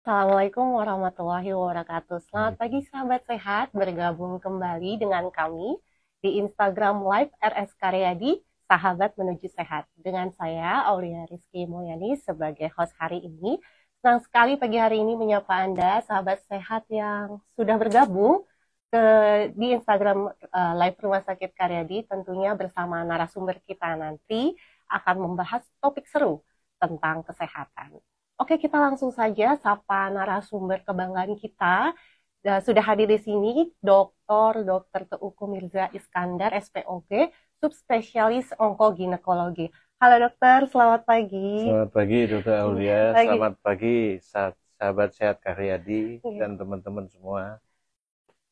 Assalamualaikum warahmatullahi wabarakatuh. Selamat pagi sahabat sehat, bergabung kembali dengan kami di Instagram Live RS Karyadi, Sahabat Menuju Sehat. Dengan saya, Aulia Rizky Mulyani, sebagai host hari ini. Senang sekali pagi hari ini menyapa Anda, sahabat sehat yang sudah bergabung ke di Instagram uh, Live Rumah Sakit Karyadi, tentunya bersama narasumber kita nanti akan membahas topik seru tentang kesehatan. Oke, kita langsung saja sapa narasumber kebanggaan kita. Eh, sudah hadir di sini Dr. Dr. Teuku Mirza Iskandar, SPOG, subspesialis onkoginekologi. Halo dokter, selamat pagi. Selamat pagi Dokter Aulia, pagi. selamat pagi sahabat sehat Karyadi iya. dan teman-teman semua.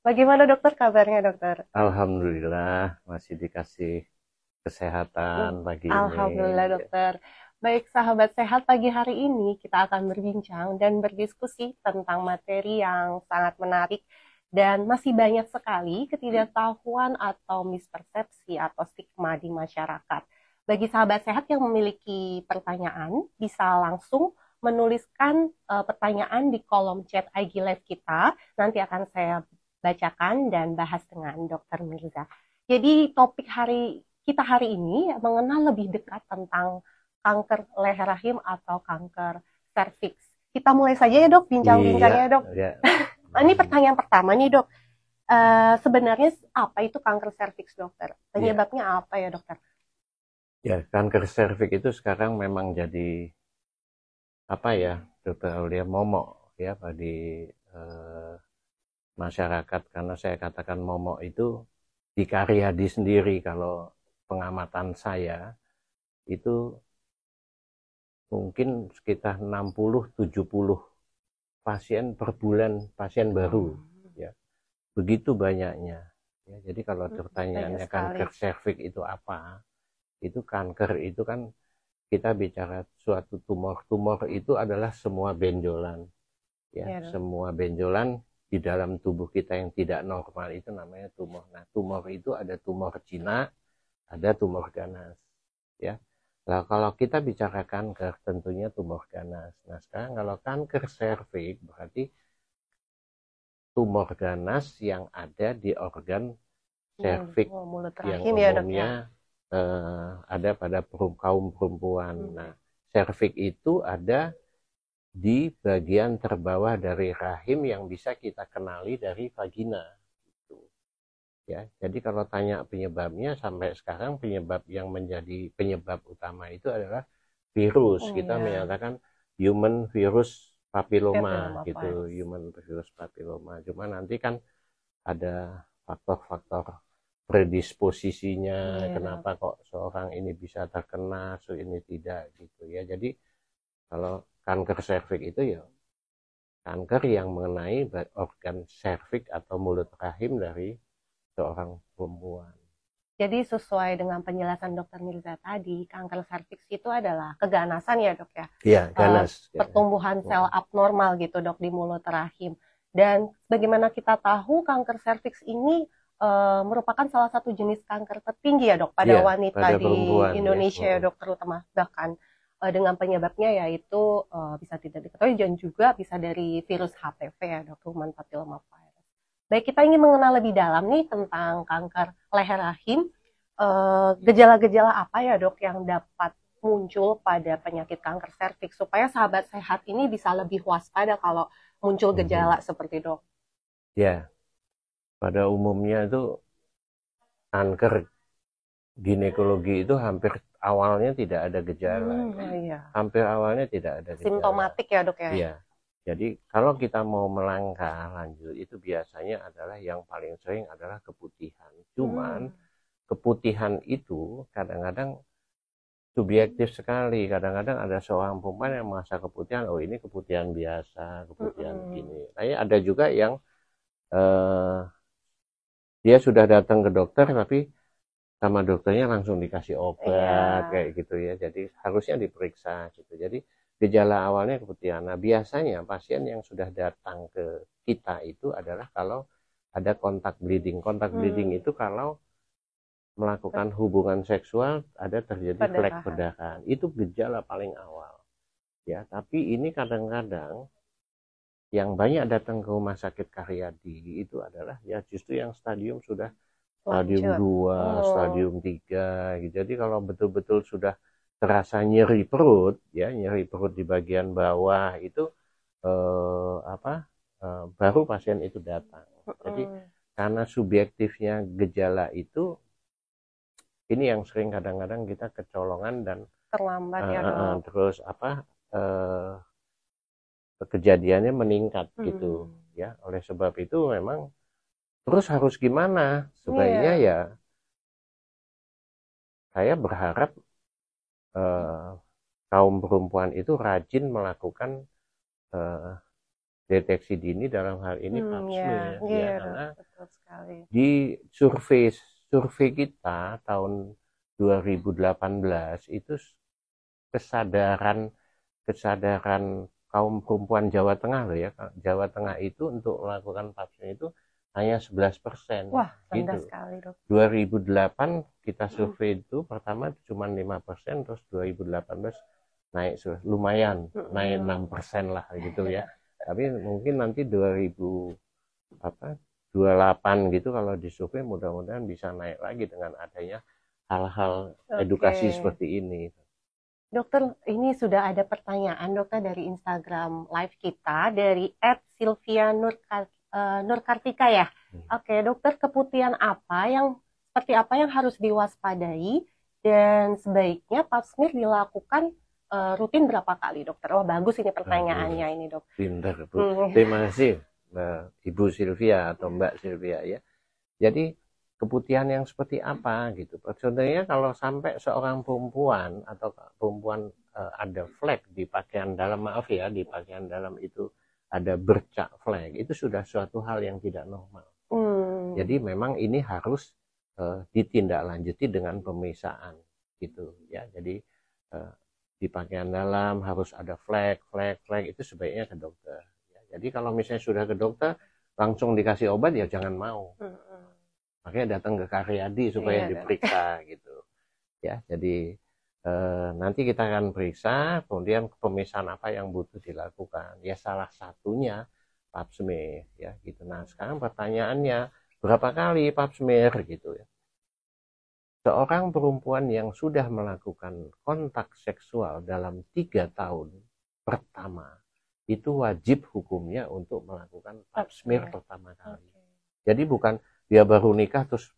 Bagaimana dokter kabarnya dokter? Alhamdulillah masih dikasih kesehatan hmm. pagi Alhamdulillah, ini. Alhamdulillah dokter. Baik sahabat sehat pagi hari ini kita akan berbincang dan berdiskusi tentang materi yang sangat menarik dan masih banyak sekali ketidaktahuan atau mispersepsi atau stigma di masyarakat. Bagi sahabat sehat yang memiliki pertanyaan bisa langsung menuliskan uh, pertanyaan di kolom chat IG Live kita. Nanti akan saya bacakan dan bahas dengan Dr. Mirza. Jadi topik hari kita hari ini mengenal lebih dekat tentang kanker leher rahim atau kanker serviks. Kita mulai saja ya dok, bincang-bincangnya iya, ya, dok. Iya. Nah, ini pertanyaan pertama nih dok. Uh, sebenarnya apa itu kanker serviks dokter? Penyebabnya iya. apa ya dokter? Ya kanker serviks itu sekarang memang jadi apa ya dokter Aulia momok ya di uh, masyarakat karena saya katakan momok itu di di sendiri kalau pengamatan saya itu mungkin sekitar 60-70 pasien per bulan pasien baru hmm. ya begitu banyaknya ya, jadi kalau hmm, pertanyaannya kanker cervix itu apa itu kanker itu kan kita bicara suatu tumor tumor itu adalah semua benjolan ya, ya semua benjolan di dalam tubuh kita yang tidak normal itu namanya tumor nah tumor itu ada tumor Cina ada tumor ganas ya Nah, kalau kita bicara kanker, tentunya tumor ganas. Nah, sekarang kalau kanker serviks berarti tumor ganas yang ada di organ serviks hmm, oh, yang ya, umumnya ya, uh, ada pada kaum perempuan. Hmm. Nah, serviks itu ada di bagian terbawah dari rahim yang bisa kita kenali dari vagina ya jadi kalau tanya penyebabnya sampai sekarang penyebab yang menjadi penyebab utama itu adalah virus oh, kita iya. menyatakan human virus papilloma, gitu human virus papilloma cuma nanti kan ada faktor-faktor predisposisinya iya. kenapa kok seorang ini bisa terkena so ini tidak gitu ya jadi kalau kanker serviks itu ya kanker yang mengenai organ serviks atau mulut rahim dari seorang perempuan. Jadi sesuai dengan penjelasan dokter Mirza tadi, kanker serviks itu adalah keganasan ya dok ya? Iya, eh, ganas. Uh, pertumbuhan sel iya. abnormal gitu dok di mulut rahim. Dan bagaimana kita tahu kanker serviks ini uh, merupakan salah satu jenis kanker tertinggi ya dok pada ya, wanita pada di Indonesia ya, ya dok terutama bahkan eh, dengan penyebabnya yaitu uh, bisa tidak diketahui dan juga bisa dari virus HPV ya dok, human papilloma virus. Baik kita ingin mengenal lebih dalam nih tentang kanker leher rahim, eh, gejala-gejala apa ya dok yang dapat muncul pada penyakit kanker serviks supaya sahabat sehat ini bisa lebih waspada kalau muncul mhm. gejala hmm. seperti dok. Ya, pada umumnya itu kanker ginekologi itu hampir awalnya tidak ada gejala. Hmm, ya. oh iya. Hampir awalnya tidak ada gejala. Simptomatik ya dok ya? Iya. Jadi kalau kita mau melangkah lanjut itu biasanya adalah yang paling sering adalah keputihan. Cuman hmm. keputihan itu kadang-kadang subjektif sekali. Kadang-kadang ada seorang perempuan yang merasa keputihan, oh ini keputihan biasa, keputihan hmm. gini. Tapi ada juga yang eh, dia sudah datang ke dokter tapi sama dokternya langsung dikasih obat yeah. kayak gitu ya. Jadi harusnya diperiksa gitu. Jadi Gejala awalnya keputihan. Nah, biasanya pasien yang sudah datang ke kita itu adalah kalau ada kontak bleeding. Kontak hmm. bleeding itu kalau melakukan hubungan seksual ada terjadi flek bedakan. Itu gejala paling awal. Ya, tapi ini kadang-kadang yang banyak datang ke rumah sakit Karyadi itu adalah ya justru yang stadium sudah stadium 2, oh. stadium 3. Jadi kalau betul-betul sudah terasa nyeri perut ya nyeri perut di bagian bawah itu eh, apa eh, baru pasien itu datang jadi karena subjektifnya gejala itu ini yang sering kadang-kadang kita kecolongan dan terlambat ya Uh, terus apa eh, kejadiannya meningkat hmm. gitu ya oleh sebab itu memang terus harus gimana iya. sebaiknya yeah. ya saya berharap eh, kaum perempuan itu rajin melakukan eh, deteksi dini dalam hal ini hmm, yeah, ya, yeah, iya, karena di survei survei kita tahun 2018 itu kesadaran kesadaran kaum perempuan Jawa Tengah loh ya Jawa Tengah itu untuk melakukan papsme itu hanya 11 persen. Wah, rendah gitu. sekali dok. 2008 kita survei hmm. itu pertama cuma 5 persen, terus 2018 naik lumayan, hmm. naik 6 persen lah gitu ya. Tapi mungkin nanti 2000 apa 28 gitu kalau survei mudah-mudahan bisa naik lagi dengan adanya hal-hal okay. edukasi seperti ini. Dokter, ini sudah ada pertanyaan dokter dari Instagram live kita dari @silvianurkasih uh, Nur Kartika ya. Hmm. Oke, okay, dokter keputihan apa yang seperti apa yang harus diwaspadai dan sebaiknya pap smear dilakukan uh, rutin berapa kali, dokter? Wah, oh, bagus ini pertanyaannya ini, dok. Pintar, Bu. Hmm. Terima kasih uh, Ibu Sylvia atau Mbak Sylvia ya. Jadi keputihan yang seperti apa gitu. Contohnya kalau sampai seorang perempuan atau perempuan uh, ada flek di pakaian dalam maaf ya di pakaian dalam itu ada bercak flag, itu sudah suatu hal yang tidak normal. Hmm. Jadi memang ini harus uh, ditindaklanjuti dengan pemisahan, gitu ya. Jadi uh, di pakaian dalam harus ada flag, flag, flag. itu sebaiknya ke dokter. Ya, jadi kalau misalnya sudah ke dokter langsung dikasih obat ya jangan mau. Hmm. Makanya datang ke Karyadi supaya iya, diperiksa gitu. Ya, jadi Eh, nanti kita akan periksa kemudian pemisahan apa yang butuh dilakukan ya salah satunya pap smear ya gitu nah sekarang pertanyaannya berapa kali pap smear gitu ya seorang perempuan yang sudah melakukan kontak seksual dalam tiga tahun pertama itu wajib hukumnya untuk melakukan pap smear pertama kali jadi bukan dia baru nikah terus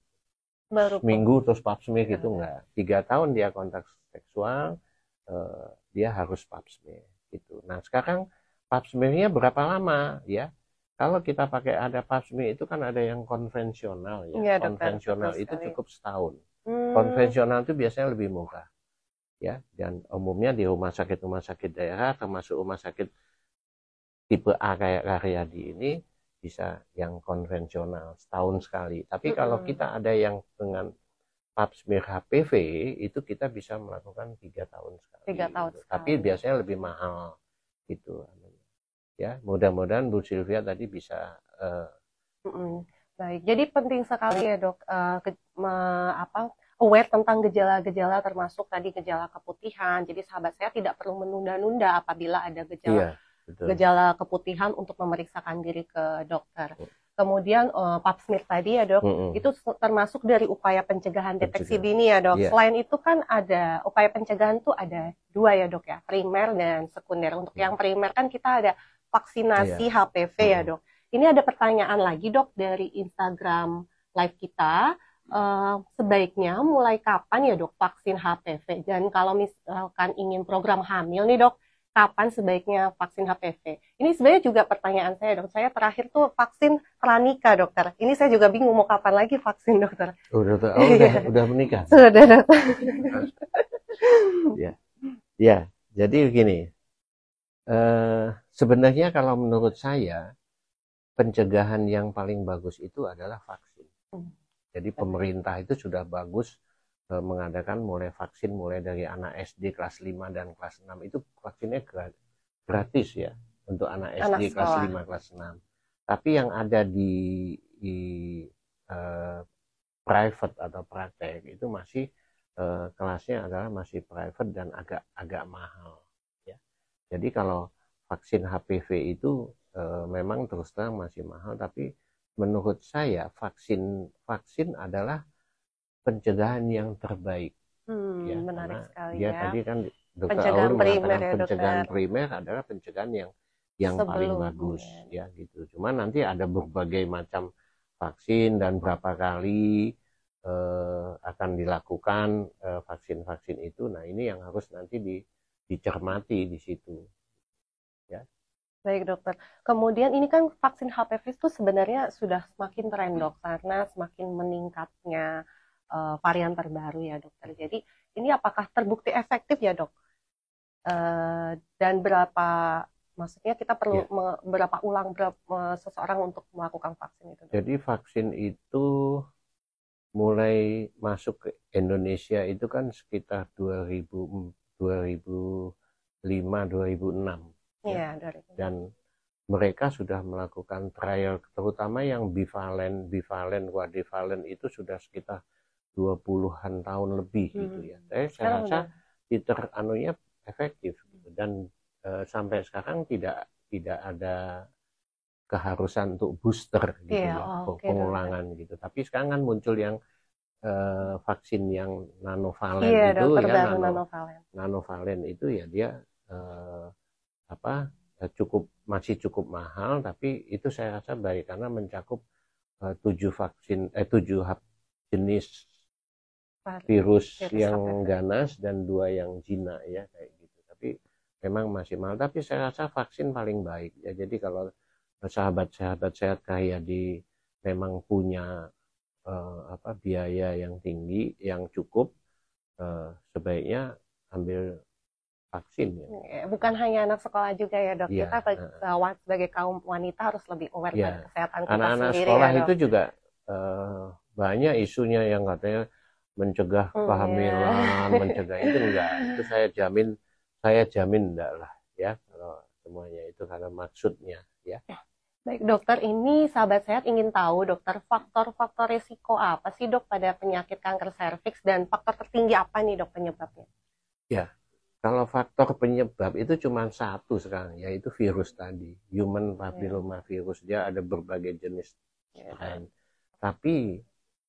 Baru minggu terus pap smear gitu enggak. Hmm. Tiga tahun dia kontak seksual, eh, dia harus pap smear gitu. Nah sekarang pap smearnya berapa lama ya? Kalau kita pakai ada pap smear itu kan ada yang konvensional ya. ya konvensional itu sekali. cukup setahun. Hmm. Konvensional itu biasanya lebih murah ya dan umumnya di rumah sakit rumah sakit daerah termasuk rumah sakit tipe A kayak Karyadi di ini bisa yang konvensional setahun sekali. Tapi mm -hmm. kalau kita ada yang dengan pap smear HPV itu kita bisa melakukan tiga tahun sekali. Tiga tahun gitu. sekali. Tapi biasanya lebih mahal gitu. Ya, mudah-mudahan Bu Sylvia tadi bisa. Uh, mm -hmm. Baik, jadi penting sekali ya dok uh, ke, me, apa aware tentang gejala-gejala termasuk tadi gejala keputihan. Jadi sahabat saya tidak perlu menunda-nunda apabila ada gejala. Yeah Betul. gejala keputihan untuk memeriksakan diri ke dokter. Oh. Kemudian uh, pap smear tadi ya dok, mm -hmm. itu termasuk dari upaya pencegahan deteksi pencegahan. dini ya dok. Yeah. Selain itu kan ada upaya pencegahan tuh ada dua ya dok ya, primer dan sekunder. Untuk mm. yang primer kan kita ada vaksinasi yeah. HPV mm. ya dok. Ini ada pertanyaan lagi dok dari Instagram live kita. Uh, sebaiknya mulai kapan ya dok vaksin HPV? Dan kalau misalkan ingin program hamil nih dok, kapan sebaiknya vaksin HPV? Ini sebenarnya juga pertanyaan saya dok. Saya terakhir tuh vaksin pranika dokter. Ini saya juga bingung mau kapan lagi vaksin dokter. Oh, dokter. Oh, udah, iya. udah menikah. Sudah dokter. ya, ya. Jadi begini. Uh, sebenarnya kalau menurut saya pencegahan yang paling bagus itu adalah vaksin. Hmm. Jadi pemerintah itu sudah bagus Eh, mengadakan mulai vaksin mulai dari anak SD kelas 5 dan kelas 6 itu vaksinnya gratis ya untuk anak SD anak kelas 5 kelas 6. Tapi yang ada di, di uh, private atau praktek itu masih uh, kelasnya adalah masih private dan agak agak mahal ya. Jadi kalau vaksin HPV itu uh, memang terus terang masih mahal tapi menurut saya vaksin vaksin adalah pencegahan yang terbaik. Hmm, ya, menarik sekali ya. Tadi kan dokter pencegahan Aul primer ya, pencegahan primer adalah pencegahan yang yang Sebelum, paling bagus ya. gitu. Cuma nanti ada berbagai macam vaksin dan berapa kali eh, akan dilakukan eh, vaksin-vaksin eh, itu. Nah, ini yang harus nanti di, dicermati di situ. Ya. Baik dokter. Kemudian ini kan vaksin HPV itu sebenarnya sudah semakin tren dok karena semakin meningkatnya uh, varian terbaru ya dokter. Jadi ini apakah terbukti efektif ya dok? Uh, dan berapa maksudnya kita perlu ya. me, berapa ulang berapa seseorang untuk melakukan vaksin itu? Dok? Jadi vaksin itu mulai masuk ke Indonesia itu kan sekitar 2000 2005 2006. Iya ya. 2006. Dan mereka sudah melakukan trial terutama yang bivalen, bivalen, quadrivalen itu sudah sekitar dua puluhan tahun lebih hmm. gitu ya. Tapi saya rasa udah. Twitter anunya efektif gitu. dan e, sampai sekarang tidak tidak ada keharusan untuk booster gitu yeah, ya oh, okay, pengulangan okay. gitu. Tapi sekarang kan muncul yang e, vaksin yang nanovalen yeah, itu ya nano, nanovalen. nanovalen itu ya dia e, apa cukup masih cukup mahal tapi itu saya rasa baik karena mencakup tujuh vaksin eh tujuh jenis virus, virus yang apa? ganas dan dua yang jinak ya kayak gitu. Tapi memang masih mahal. Tapi saya rasa vaksin paling baik ya. Jadi kalau sahabat-sahabat sehat di memang punya uh, apa biaya yang tinggi yang cukup uh, sebaiknya ambil vaksin ya. Iya, bukan hanya anak sekolah juga ya dok, ya, kita uh, sebagai kaum wanita harus lebih aware ya. kesehatan kita anak -anak sendiri. Anak-anak ya, sekolah ya, itu juga uh, banyak isunya yang katanya mencegah oh, kehamilan, yeah. mencegah itu enggak. Itu saya jamin, saya jamin enggak lah ya kalau semuanya itu karena maksudnya ya. ya. Baik dokter, ini sahabat sehat ingin tahu dokter faktor-faktor risiko apa sih dok pada penyakit kanker serviks dan faktor tertinggi apa nih dok penyebabnya? Ya, kalau faktor penyebab itu cuma satu sekarang yaitu virus tadi, human papilloma virus dia ada berbagai jenis. Ya. Kan. Tapi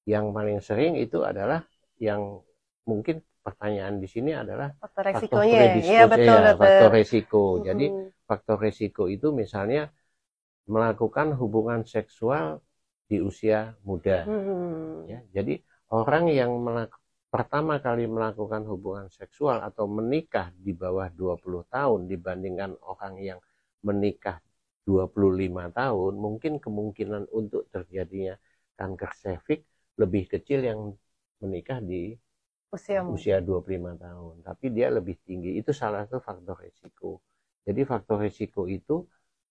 yang paling sering itu adalah yang mungkin pertanyaan di sini adalah faktor resikonya faktor iya, risiko, ya, betul, ya, betul. faktor resiko mm -hmm. jadi faktor resiko itu misalnya melakukan hubungan seksual di usia muda mm -hmm. ya, jadi orang yang pertama kali melakukan hubungan seksual atau menikah di bawah 20 tahun dibandingkan orang yang menikah 25 tahun mungkin kemungkinan untuk terjadinya kanker cervix lebih kecil yang menikah di usia usia 25 tahun, tapi dia lebih tinggi. Itu salah satu faktor resiko. Jadi faktor resiko itu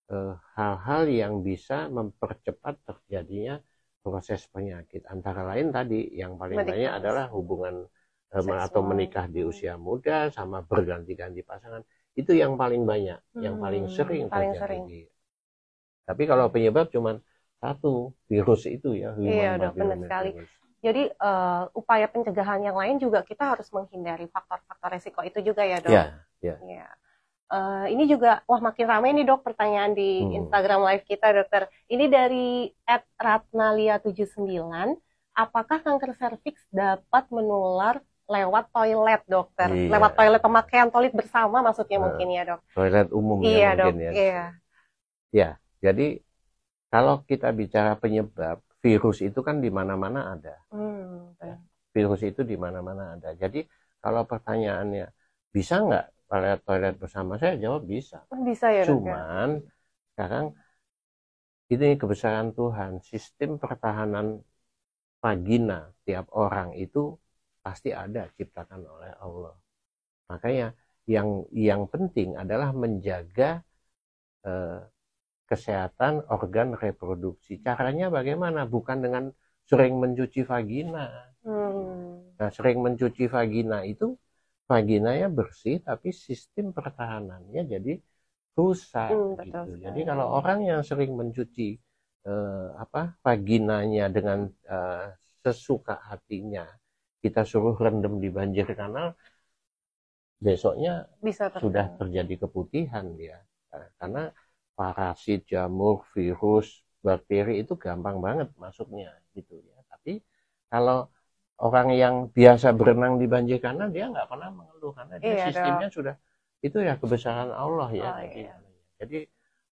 eh, hal-hal e, yang bisa mempercepat terjadinya proses penyakit. Antara lain tadi yang paling Menikah. banyak adalah hubungan e, atau menikah di usia muda sama berganti-ganti pasangan. Itu yang paling banyak, hmm, yang paling sering paling terjadi. Sering. Tapi kalau penyebab cuman satu virus itu ya. Iya, human iya dok, benar sekali. Jadi uh, upaya pencegahan yang lain juga kita harus menghindari faktor-faktor resiko itu juga ya dok. Iya. Iya. Ya. Uh, ini juga wah makin ramai nih dok pertanyaan di hmm. Instagram live kita dokter. Ini dari @ratnalia79. Apakah kanker serviks dapat menular lewat toilet dokter? Iya. Lewat toilet pemakaian toilet bersama maksudnya uh, mungkin ya dok. Toilet umum ya iya, ya mungkin dok. ya. Iya. Ya, jadi kalau kita bicara penyebab, virus itu kan di mana-mana ada. Hmm. Virus itu di mana-mana ada. Jadi kalau pertanyaannya bisa nggak toilet toilet bersama, saya jawab bisa. Oh, bisa ya. ya? Cuman ya? sekarang itu kebesaran Tuhan, sistem pertahanan vagina tiap orang itu pasti ada ciptakan oleh Allah. Makanya yang yang penting adalah menjaga eh, kesehatan organ reproduksi. Caranya bagaimana? Bukan dengan sering mencuci vagina. Hmm. Nah, sering mencuci vagina itu vaginanya bersih tapi sistem pertahanannya jadi rusak hmm, gitu. Jadi kalau orang yang sering mencuci eh, apa vaginanya dengan eh, sesuka hatinya, kita suruh rendam di banjir kanal, besoknya Bisa sudah terjadi keputihan dia. Nah, karena parasit, jamur, virus, bakteri itu gampang banget masuknya gitu ya. Tapi kalau orang yang biasa berenang di banjir karena dia nggak pernah mengeluh karena dia iya, sistemnya dong. sudah itu ya kebesaran Allah ya. Oh, jadi, iya. jadi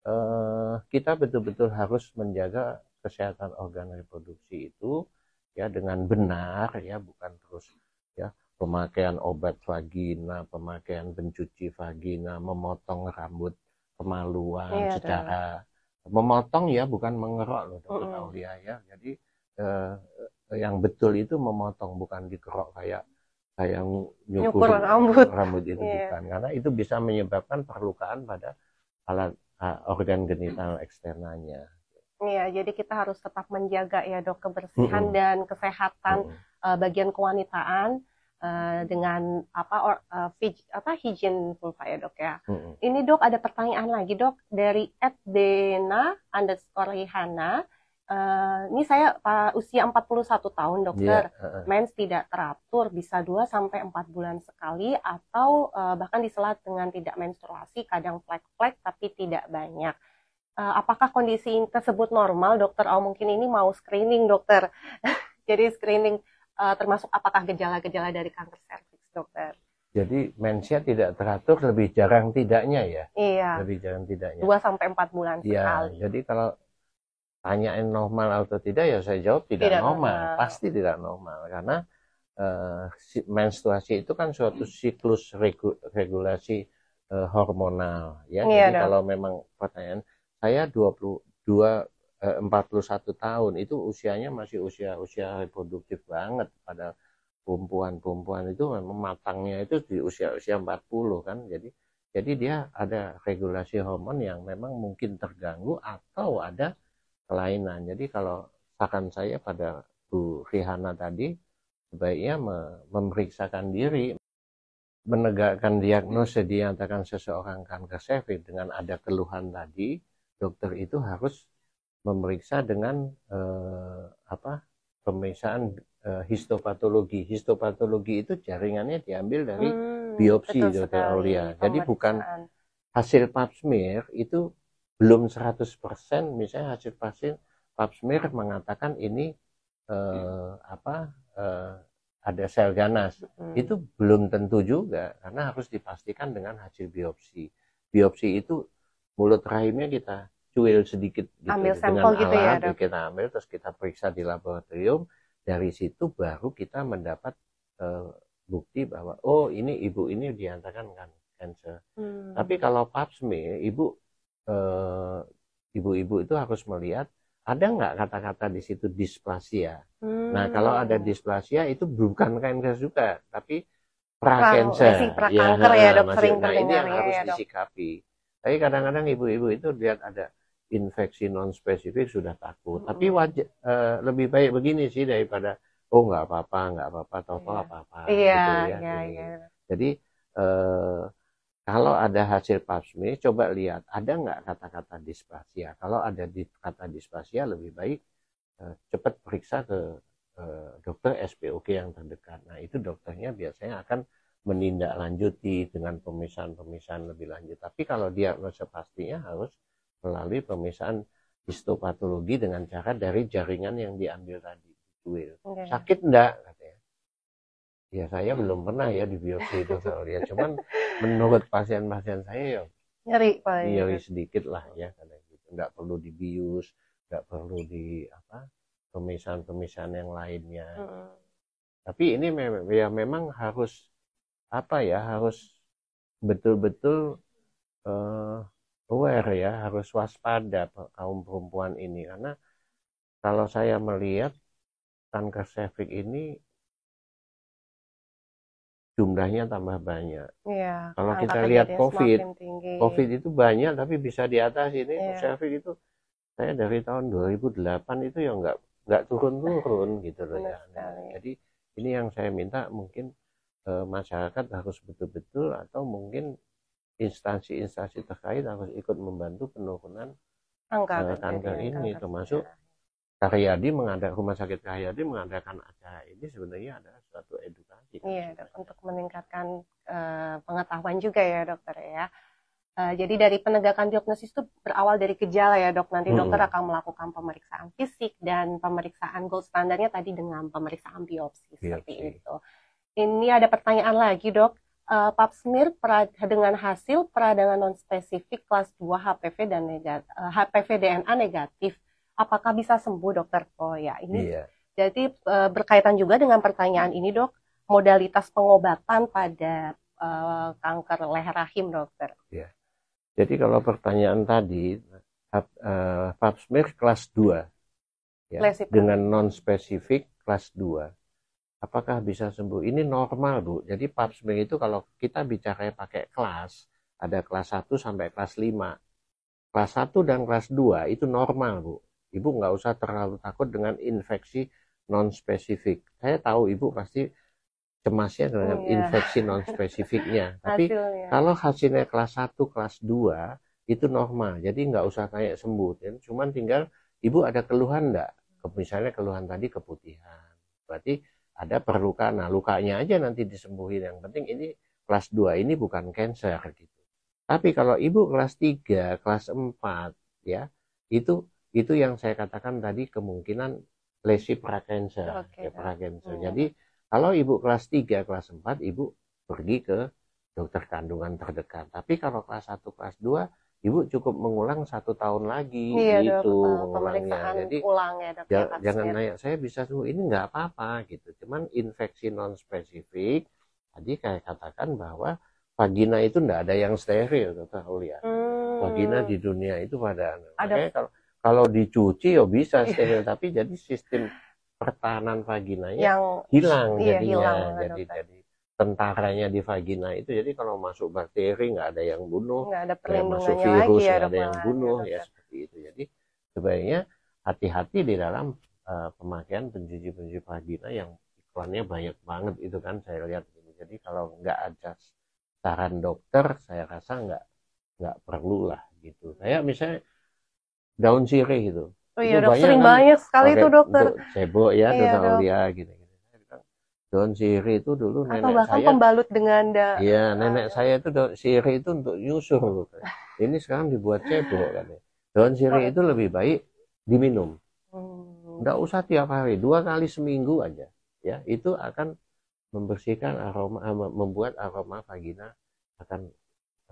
eh, kita betul-betul harus menjaga kesehatan organ reproduksi itu ya dengan benar ya bukan terus ya pemakaian obat vagina, pemakaian pencuci vagina, memotong rambut pemaluan iya, secara eh, dong. memotong ya bukan mengerok loh dokter mm -hmm. Aulia ya jadi eh, eh, yang betul itu memotong bukan dikerok kayak kayak nyukur, rambut rambut itu yeah. bukan karena itu bisa menyebabkan perlukaan pada alat eh, organ genital eksternanya. Iya, jadi kita harus tetap menjaga ya dok kebersihan mm -hmm. dan kesehatan mm -hmm. uh, bagian kewanitaan uh, dengan apa or, uh, fij, apa hijin vulva ya dok ya. Hmm. Ini dok ada pertanyaan lagi dok dari Edena underscore Rihana. Uh, eh, ini saya uh, usia 41 tahun dokter, yeah. Iya, uh -uh. mens tidak teratur, bisa 2 sampai 4 bulan sekali atau uh, bahkan diselat dengan tidak menstruasi, kadang flek-flek tapi tidak banyak. apakah kondisi tersebut normal dokter? Oh mungkin ini mau screening dokter. Jadi screening uh, termasuk apakah gejala-gejala dari kanker serviks dokter? Jadi mensia tidak teratur lebih jarang tidaknya ya. Iya. Lebih jarang tidaknya. Dua sampai empat bulan ya, sekali. Jadi kalau tanyain normal atau tidak ya saya jawab tidak, tidak normal. normal. Pasti tidak normal karena uh, menstruasi itu kan suatu siklus regu regulasi uh, hormonal ya. Iya, jadi dong. kalau memang pertanyaan saya 22 41 eh, tahun itu usianya masih usia usia reproduktif banget pada perempuan-perempuan itu memang matangnya itu di usia-usia 40 kan jadi jadi dia ada regulasi hormon yang memang mungkin terganggu atau ada kelainan jadi kalau akan saya pada Bu Rihana tadi sebaiknya memeriksakan diri menegakkan diagnosis diantarkan seseorang kanker cervix dengan ada keluhan tadi dokter itu harus memeriksa dengan eh, apa pemeriksaan eh, histopatologi. Histopatologi itu jaringannya diambil dari hmm, biopsi Dokter Aulia. Jadi bukan hasil pap smear itu belum 100% misalnya hasil pasien pap smear mengatakan ini eh, hmm. apa eh, ada sel ganas. Hmm. Itu belum tentu juga karena harus dipastikan dengan hasil biopsi. Biopsi itu mulut rahimnya kita duel sedikit gitu. ambil sampel dengan gitu ya, alat, ya dok. kita ambil terus kita periksa di laboratorium dari situ baru kita mendapat uh, bukti bahwa oh ini ibu ini diantarkan kan cancer hmm. tapi kalau pap smear ibu uh, ibu-ibu itu harus melihat ada nggak kata-kata di situ displasia. Nah, hmm. nah kalau ada displasia itu bukan cancer juga tapi pra cancer ya, ya dok nah, ini yang ya, harus ya, disikapi tapi kadang-kadang ibu-ibu itu lihat ada infeksi non spesifik sudah takut. Hmm. Tapi wajah, eh, uh, lebih baik begini sih daripada oh nggak apa-apa, nggak apa-apa, total yeah. apa-apa. Gitu iya, ya, iya, iya, gitu ya. yeah, yeah. Jadi uh, kalau ada hasil pap coba lihat ada nggak kata-kata dispasia. Kalau ada di, kata dispasia, lebih baik uh, cepat periksa ke uh, dokter SPOK yang terdekat. Nah itu dokternya biasanya akan menindaklanjuti dengan pemisahan-pemisahan lebih lanjut. Tapi kalau dia merasa pastinya harus melalui pemeriksaan histopatologi dengan cara dari jaringan yang diambil tadi duel Okay. Sakit enggak katanya. Ya saya hmm. belum pernah ya di biopsi itu saya Cuman menurut pasien-pasien saya ya nyeri paling ya. nyeri sedikit lah ya karena gitu. Enggak perlu dibius, enggak perlu di apa pemisahan-pemisahan yang lainnya. -hmm. Tapi ini me ya memang harus apa ya harus betul-betul uh, aware ya, harus waspada kaum perempuan ini karena kalau saya melihat kanker cervix ini jumlahnya tambah banyak. Iya, Kalau kita lihat COVID, COVID itu banyak tapi bisa di atas ini iya. cervix itu saya dari tahun 2008 itu ya nggak nggak turun-turun gitu loh ya. Nah, jadi ini yang saya minta mungkin eh, masyarakat harus betul-betul atau mungkin instansi-instansi terkait harus ikut membantu penurunan angka kanker, eh, kanker ini kanker. termasuk Karyadi mengadakan rumah sakit Karyadi mengadakan acara ini sebenarnya adalah suatu edukasi. Iya, dok, untuk meningkatkan uh, pengetahuan juga ya dokter ya. Uh, jadi dari penegakan diagnosis itu berawal dari gejala ya dok. Nanti hmm. dokter akan melakukan pemeriksaan fisik dan pemeriksaan gold standarnya tadi dengan pemeriksaan biopsi, biopsi. seperti itu. Ini ada pertanyaan lagi dok uh, pap smear dengan hasil peradangan non spesifik kelas 2 HPV dan negatif, uh, eh, HPV DNA negatif. Apakah bisa sembuh, Dokter? Oh ya, ini yeah. jadi uh, berkaitan juga dengan pertanyaan ini, Dok. Modalitas pengobatan pada uh, kanker leher rahim, Dokter. Yeah. Jadi kalau pertanyaan tadi uh, pap smear kelas 2 ya, dengan non spesifik kelas 2 apakah bisa sembuh? Ini normal, Bu. Jadi smear itu kalau kita bicara pakai kelas, ada kelas 1 sampai kelas 5. Kelas 1 dan kelas 2 itu normal, Bu. Ibu nggak usah terlalu takut dengan infeksi non-spesifik. Saya tahu Ibu pasti cemasnya oh, dengan oh, iya. infeksi non-spesifiknya. Tapi hasilnya. kalau hasilnya kelas 1, kelas 2, itu normal. Jadi nggak usah kayak sembuh. Cuman tinggal Ibu ada keluhan nggak? Misalnya keluhan tadi keputihan. Berarti ada perluka. Nah, lukanya aja nanti disembuhin. Yang penting ini kelas 2 ini bukan cancer gitu. Tapi kalau ibu kelas 3, kelas 4 ya, itu itu yang saya katakan tadi kemungkinan lesi prakanker okay. ya, pracancer. Hmm. Jadi kalau ibu kelas 3, kelas 4 ibu pergi ke dokter kandungan terdekat. Tapi kalau kelas 1, kelas 2 ibu cukup mengulang satu tahun lagi iya, gitu eh, mengulangnya jadi ulang ya ya, jangan ya. nanya saya bisa sembuh ini nggak apa-apa gitu cuman infeksi non spesifik tadi kayak katakan bahwa vagina itu nggak ada yang steril kata ya. hmm. vagina di dunia itu pada ada kalau kalau dicuci ya bisa iya. steril tapi jadi sistem pertahanan vaginanya yang hilang iya, jadinya hilang, jadi jadi tentaranya di vagina itu jadi kalau masuk bakteri nggak ada yang bunuh nggak ada perlindungannya masuk virus lagi ya, ada yang bunuh iya, ya, ya seperti itu jadi sebaiknya hati-hati di dalam uh, pemakaian pencuci-pencuci vagina yang iklannya banyak banget itu kan saya lihat ini jadi kalau nggak ada saran dokter saya rasa nggak nggak perlu lah gitu saya misalnya daun sirih itu oh iya dok, banyak sering kan, banyak sekali itu dokter cebok ya iya, tuh dia gitu daun sirih itu dulu nenek Atau bahkan saya pembalut dengan da iya eh, nenek uh, saya itu daun sirih itu untuk nyusur ini sekarang dibuat cebok kan daun sirih itu lebih baik diminum hmm. usah tiap hari dua kali seminggu aja ya itu akan membersihkan aroma eh, membuat aroma vagina akan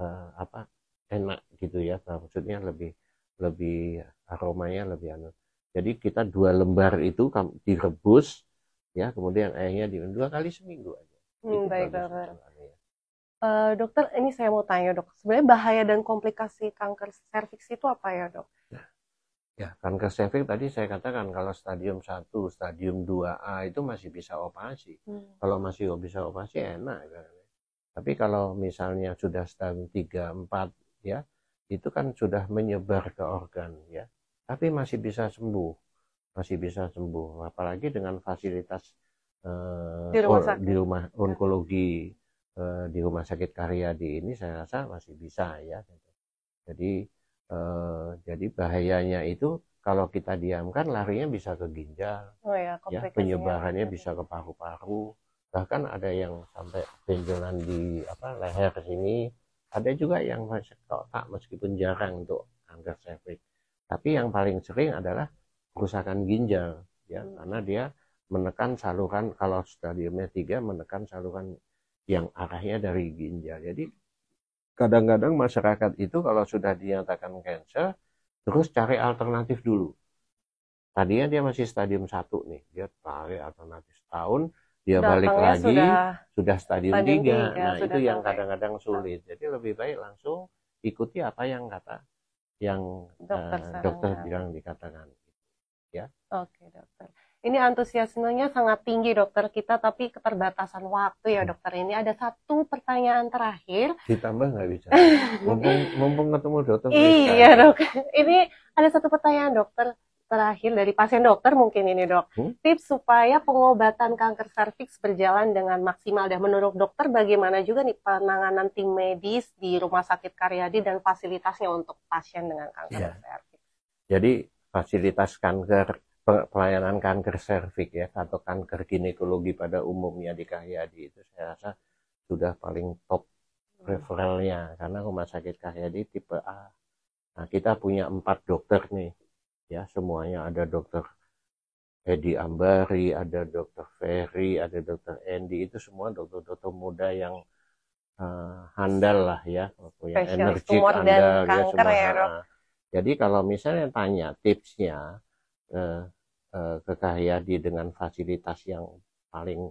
uh, apa enak gitu ya nah, maksudnya lebih lebih aromanya lebih anu jadi kita dua lembar itu direbus ya kemudian ayahnya diminum dua kali seminggu aja hmm, baik dokter gitu, uh, ya. eh, dokter ini saya mau tanya dok sebenarnya bahaya dan komplikasi kanker serviks itu apa ya dok ya, ya kanker serviks tadi saya katakan kalau stadium 1, stadium 2A itu masih bisa operasi hmm. kalau masih bisa operasi enak kan? tapi kalau misalnya sudah stadium 3, 4 ya itu kan sudah menyebar ke organ ya tapi masih bisa sembuh masih bisa sembuh apalagi dengan fasilitas uh, di rumah, di rumah ya. onkologi uh, di rumah sakit karya di ini saya rasa masih bisa ya jadi uh, jadi bahayanya itu kalau kita diamkan larinya bisa ke ginjal oh ya, ya penyebarannya ya. bisa ke paru-paru bahkan ada yang sampai benjolan di apa leher sini ada juga yang masih otak meskipun jarang untuk kanker cervix tapi yang paling sering adalah kerusakan ginjal ya hmm. karena dia menekan saluran kalau stadiumnya tiga menekan saluran yang arahnya dari ginjal. Jadi kadang-kadang masyarakat itu kalau sudah dinyatakan cancer terus cari alternatif dulu. Tadinya dia masih stadium satu nih, dia cari alternatif tahun dia balik lagi sudah, sudah stadium, tiga. 3. Nah, sudah Nah, itu yang kadang-kadang nah. sulit. Jadi lebih baik langsung ikuti apa yang kata yang dokter, uh, dokter bilang dikatakan ya. Oke dokter. Ini antusiasmenya sangat tinggi dokter kita, tapi keterbatasan waktu ya dokter. Ini ada satu pertanyaan terakhir. Ditambah nggak bisa. mumpung, mumpung ketemu dokter. Iya dok. Ini ada satu pertanyaan dokter terakhir dari pasien dokter mungkin ini dok. Hmm? Tips supaya pengobatan kanker serviks berjalan dengan maksimal dan menurut dokter bagaimana juga nih penanganan tim medis di Rumah Sakit Karyadi dan fasilitasnya untuk pasien dengan kanker ya. serviks. Jadi fasilitas kanker pelayanan kanker serviks ya atau kanker ginekologi pada umumnya di Kahyadi itu saya rasa sudah paling top referralnya karena rumah sakit Kahyadi tipe A. Nah kita punya empat dokter nih ya semuanya ada dokter Edi Ambari, ada dokter Ferry, ada dokter Andy itu semua dokter-dokter muda yang uh, handal lah ya punya energi handal dan ya, semua, ya jadi kalau misalnya tanya tipsnya eh, eh, ke Kahyadi dengan fasilitas yang paling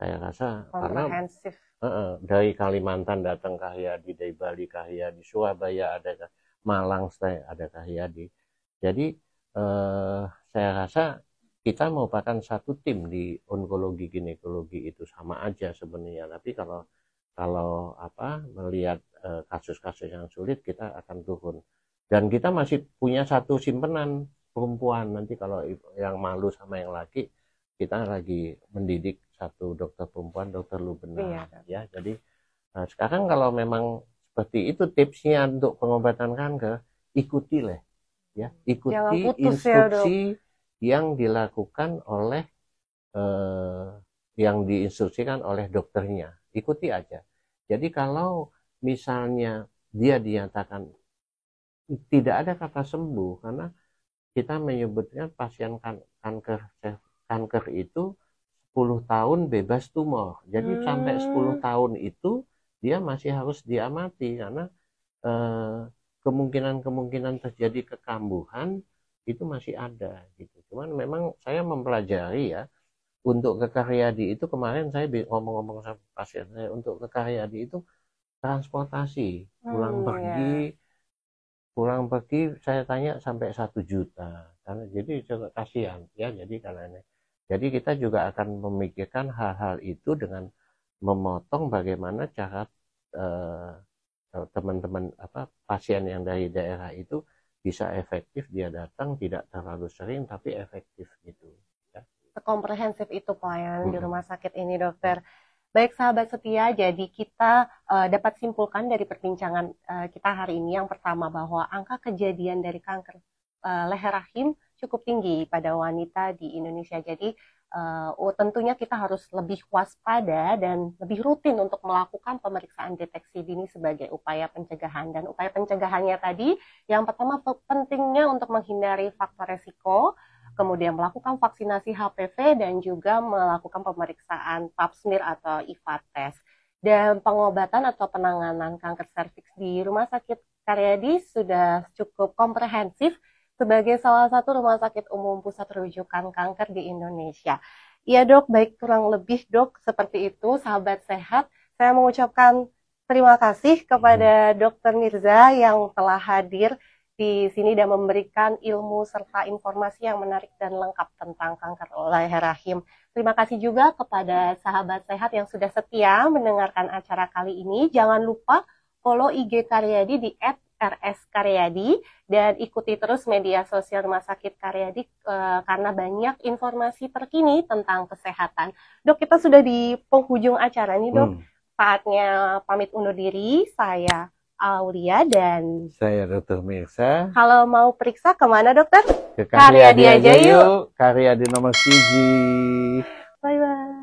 saya rasa karena eh, eh, dari Kalimantan datang Kahyadi, dari Bali Kahyadi, Surabaya ada Malang saya ada Kahyadi. Jadi eh, saya rasa kita merupakan satu tim di onkologi ginekologi itu sama aja sebenarnya tapi kalau kalau apa melihat eh, kasus-kasus eh, yang sulit kita akan turun dan kita masih punya satu simpenan perempuan nanti kalau yang malu sama yang laki kita lagi mendidik satu dokter perempuan dokter Lubena iya. ya jadi nah sekarang kalau memang seperti itu tipsnya untuk pengobatan kanker ikuti lah ya ikuti putus ya, instruksi ya, yang dilakukan oleh eh, yang diinstruksikan oleh dokternya ikuti aja jadi kalau misalnya dia dinyatakan tidak ada kata sembuh karena kita menyebutnya pasien kan kanker kanker itu 10 tahun bebas tumor. Jadi hmm. sampai 10 tahun itu dia masih harus diamati karena eh, kemungkinan-kemungkinan terjadi kekambuhan itu masih ada gitu. Cuman memang saya mempelajari ya untuk kekaryadi itu kemarin saya ngomong-ngomong sama pasien saya untuk kekaryadi itu transportasi pulang hmm, pergi yeah pulang pergi saya tanya sampai satu juta karena jadi juga kasihan ya jadi karena ini. jadi kita juga akan memikirkan hal-hal itu dengan memotong bagaimana cara eh, eh, teman-teman eh, apa pasien yang dari daerah itu bisa efektif dia datang tidak terlalu sering tapi efektif gitu ya. komprehensif itu pelayanan -hmm. di rumah sakit ini dokter Baik sahabat setia, jadi kita uh, dapat simpulkan dari perbincangan uh, kita hari ini yang pertama bahwa angka kejadian dari kanker uh, leher rahim cukup tinggi pada wanita di Indonesia. Jadi uh, tentunya kita harus lebih waspada dan lebih rutin untuk melakukan pemeriksaan deteksi dini sebagai upaya pencegahan. Dan upaya pencegahannya tadi yang pertama pentingnya untuk menghindari faktor resiko kemudian melakukan vaksinasi HPV dan juga melakukan pemeriksaan pap smear atau IVA test. Dan pengobatan atau penanganan kanker serviks di Rumah Sakit Karyadi sudah cukup komprehensif sebagai salah satu rumah sakit umum pusat rujukan kanker di Indonesia. Iya dok, baik kurang lebih dok seperti itu sahabat sehat. Saya mengucapkan terima kasih kepada hmm. Dokter Mirza yang telah hadir di sini dan memberikan ilmu serta informasi yang menarik dan lengkap tentang kanker leher rahim. Terima kasih juga kepada sahabat sehat yang sudah setia mendengarkan acara kali ini. Jangan lupa follow IG Karyadi di @rskaryadi dan ikuti terus media sosial Rumah Sakit Karyadi eh, karena banyak informasi terkini tentang kesehatan. Dok, kita sudah di penghujung acara nih, Dok. Hmm. Saatnya pamit undur diri. Saya Aulia dan saya Dr. Mirsa. Kalau mau periksa kemana dokter? Ke karya, karya di aja yuk. Karya di nomor 7. Bye bye.